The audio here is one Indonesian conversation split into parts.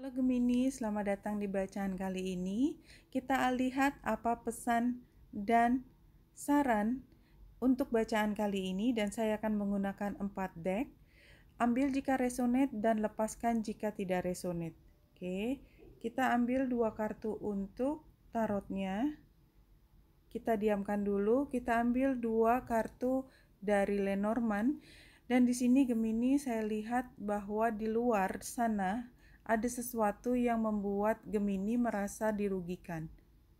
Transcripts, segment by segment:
Halo Gemini, selamat datang di bacaan kali ini. Kita lihat apa pesan dan saran untuk bacaan kali ini dan saya akan menggunakan 4 deck. Ambil jika resonate dan lepaskan jika tidak resonate. Oke, kita ambil dua kartu untuk tarotnya. Kita diamkan dulu, kita ambil dua kartu dari Lenormand. Dan di sini Gemini saya lihat bahwa di luar sana ada sesuatu yang membuat Gemini merasa dirugikan.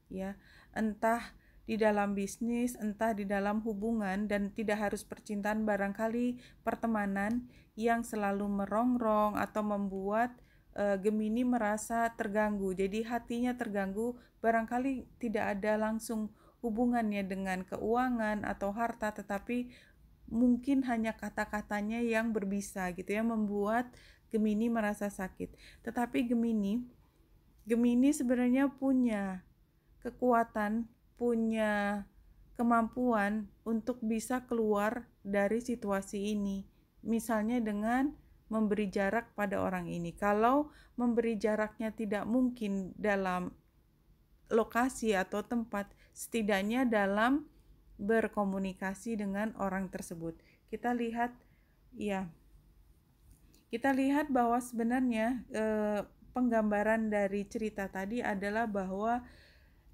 Ya, entah di dalam bisnis, entah di dalam hubungan dan tidak harus percintaan barangkali pertemanan yang selalu merongrong atau membuat e, Gemini merasa terganggu. Jadi hatinya terganggu barangkali tidak ada langsung hubungannya dengan keuangan atau harta tetapi mungkin hanya kata-katanya yang berbisa gitu ya membuat Gemini merasa sakit. Tetapi Gemini, Gemini sebenarnya punya kekuatan, punya kemampuan untuk bisa keluar dari situasi ini. Misalnya dengan memberi jarak pada orang ini. Kalau memberi jaraknya tidak mungkin dalam lokasi atau tempat, setidaknya dalam berkomunikasi dengan orang tersebut. Kita lihat ya kita lihat bahwa sebenarnya eh, penggambaran dari cerita tadi adalah bahwa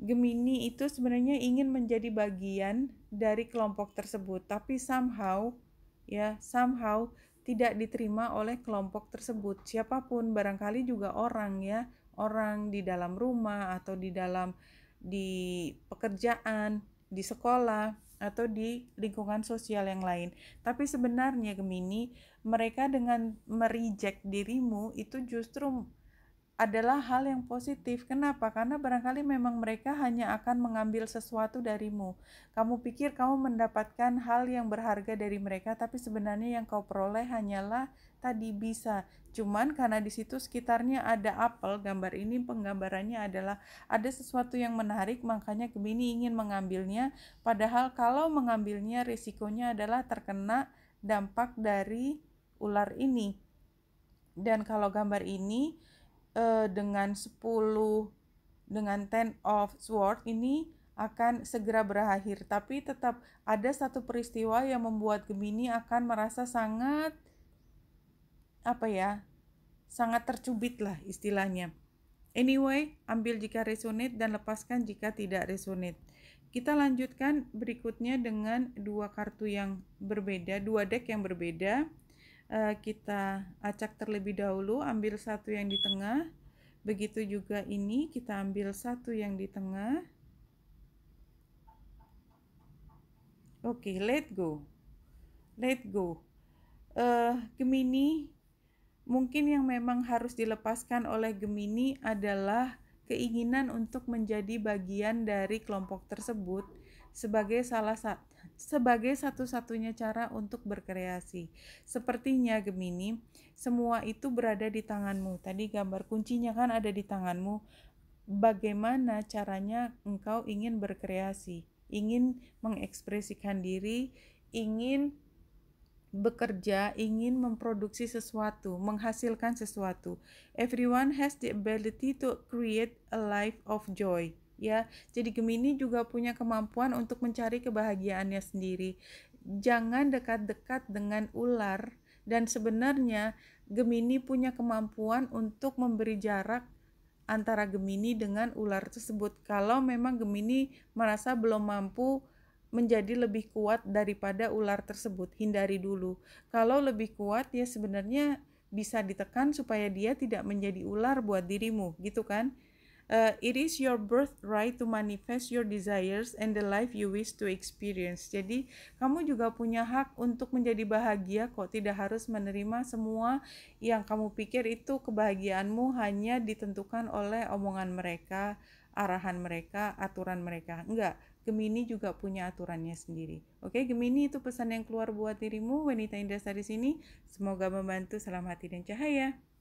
Gemini itu sebenarnya ingin menjadi bagian dari kelompok tersebut, tapi somehow ya, somehow tidak diterima oleh kelompok tersebut. Siapapun barangkali juga orang ya, orang di dalam rumah atau di dalam di pekerjaan, di sekolah atau di lingkungan sosial yang lain. Tapi sebenarnya Gemini, mereka dengan mereject dirimu itu justru adalah hal yang positif. Kenapa? Karena barangkali memang mereka hanya akan mengambil sesuatu darimu. Kamu pikir kamu mendapatkan hal yang berharga dari mereka, tapi sebenarnya yang kau peroleh hanyalah tadi bisa. Cuman karena di situ sekitarnya ada apel, gambar ini penggambarannya adalah ada sesuatu yang menarik, makanya Gemini ingin mengambilnya. Padahal kalau mengambilnya risikonya adalah terkena dampak dari ular ini. Dan kalau gambar ini uh, dengan 10 dengan ten of sword ini akan segera berakhir tapi tetap ada satu peristiwa yang membuat Gemini akan merasa sangat apa ya sangat tercubit lah istilahnya anyway ambil jika resonate dan lepaskan jika tidak resonate kita lanjutkan berikutnya dengan dua kartu yang berbeda dua deck yang berbeda Eh, kita acak terlebih dahulu ambil satu yang di tengah begitu juga ini kita ambil satu yang di tengah oke okay, let go let go uh, Gemini mungkin yang memang harus dilepaskan oleh Gemini adalah keinginan untuk menjadi bagian dari kelompok tersebut sebagai salah satu sebagai satu-satunya cara untuk berkreasi. Sepertinya Gemini, semua itu berada di tanganmu. Tadi gambar kuncinya kan ada di tanganmu. Bagaimana caranya engkau ingin berkreasi, ingin mengekspresikan diri, ingin bekerja, ingin memproduksi sesuatu, menghasilkan sesuatu. Everyone has the ability to create a life of joy ya. Jadi Gemini juga punya kemampuan untuk mencari kebahagiaannya sendiri. Jangan dekat-dekat dengan ular dan sebenarnya Gemini punya kemampuan untuk memberi jarak antara Gemini dengan ular tersebut. Kalau memang Gemini merasa belum mampu menjadi lebih kuat daripada ular tersebut, hindari dulu. Kalau lebih kuat ya sebenarnya bisa ditekan supaya dia tidak menjadi ular buat dirimu, gitu kan? Uh, it is your birthright to manifest your desires and the life you wish to experience. Jadi, kamu juga punya hak untuk menjadi bahagia kok, tidak harus menerima semua yang kamu pikir itu kebahagiaanmu hanya ditentukan oleh omongan mereka, arahan mereka, aturan mereka. Enggak, Gemini juga punya aturannya sendiri. Oke, Gemini itu pesan yang keluar buat dirimu, wanita indah di sini. Semoga membantu, selamat hati dan cahaya.